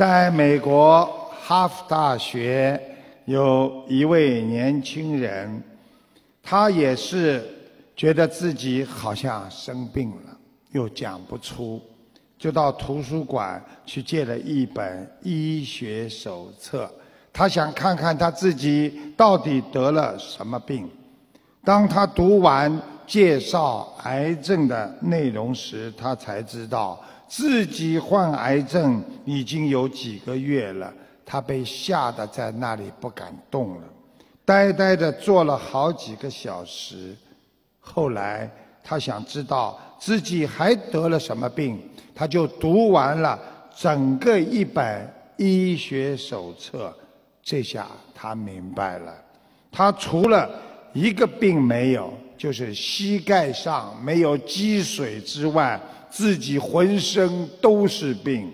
在美国哈佛大学，有一位年轻人，他也是觉得自己好像生病了，又讲不出，就到图书馆去借了一本医学手册，他想看看他自己到底得了什么病。当他读完，介绍癌症的内容时，他才知道自己患癌症已经有几个月了。他被吓得在那里不敢动了，呆呆地坐了好几个小时。后来他想知道自己还得了什么病，他就读完了整个一本医学手册。这下他明白了，他除了一个病没有。就是膝盖上没有积水之外，自己浑身都是病。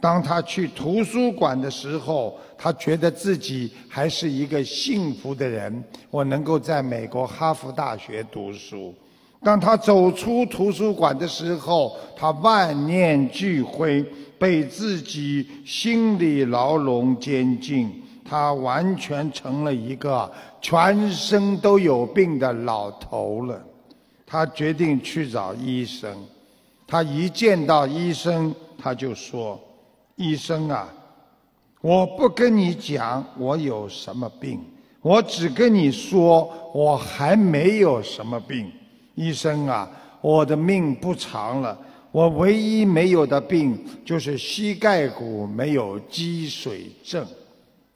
当他去图书馆的时候，他觉得自己还是一个幸福的人，我能够在美国哈佛大学读书。当他走出图书馆的时候，他万念俱灰，被自己心理牢笼监禁。他完全成了一个全身都有病的老头了。他决定去找医生。他一见到医生，他就说：“医生啊，我不跟你讲我有什么病，我只跟你说我还没有什么病。医生啊，我的命不长了。我唯一没有的病就是膝盖骨没有积水症。”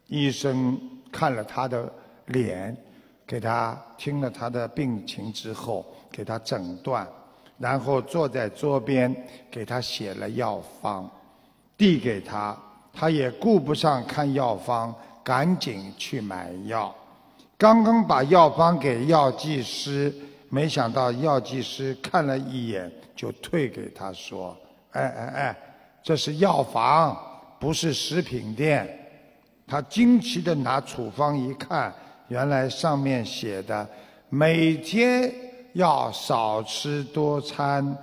医生看了他的脸，给他听了他的病情之后，给他诊断，然后坐在桌边给他写了药方，递给他，他也顾不上看药方，赶紧去买药。刚刚把药方给药剂师，没想到药剂师看了一眼就退给他说：“哎哎哎，这是药房，不是食品店。”他惊奇地拿处方一看，原来上面写的每天要少吃多餐，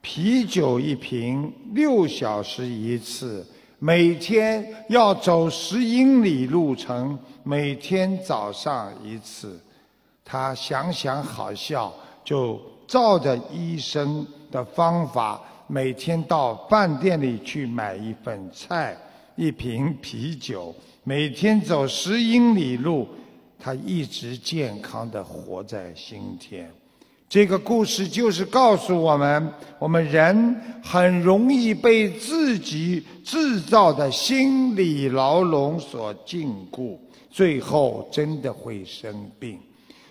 啤酒一瓶，六小时一次，每天要走十英里路程，每天早上一次。他想想好笑，就照着医生的方法，每天到饭店里去买一份菜。一瓶啤酒，每天走十英里路，他一直健康的活在今天。这个故事就是告诉我们：我们人很容易被自己制造的心理牢笼所禁锢，最后真的会生病。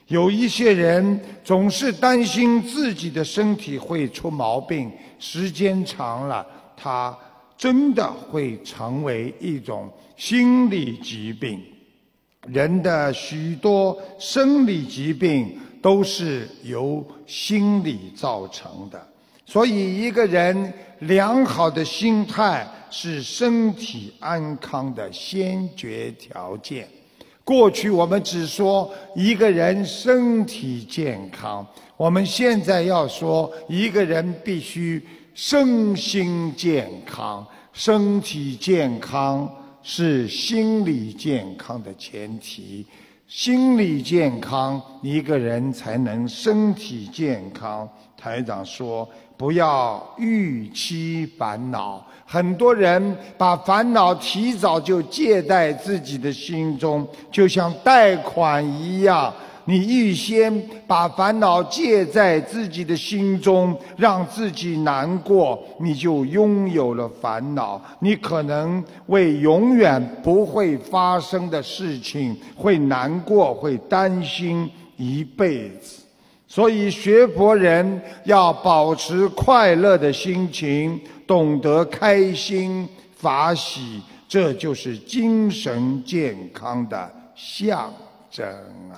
有一些人总是担心自己的身体会出毛病，时间长了，他。真的会成为一种心理疾病，人的许多生理疾病都是由心理造成的，所以一个人良好的心态是身体安康的先决条件。过去我们只说一个人身体健康，我们现在要说一个人必须。身心健康，身体健康是心理健康的前提。心理健康，一个人才能身体健康。台长说：“不要预期烦恼，很多人把烦恼提早就借贷自己的心中，就像贷款一样。”你预先把烦恼借在自己的心中，让自己难过，你就拥有了烦恼。你可能为永远不会发生的事情会难过、会担心一辈子。所以，学佛人要保持快乐的心情，懂得开心、法喜，这就是精神健康的象征啊。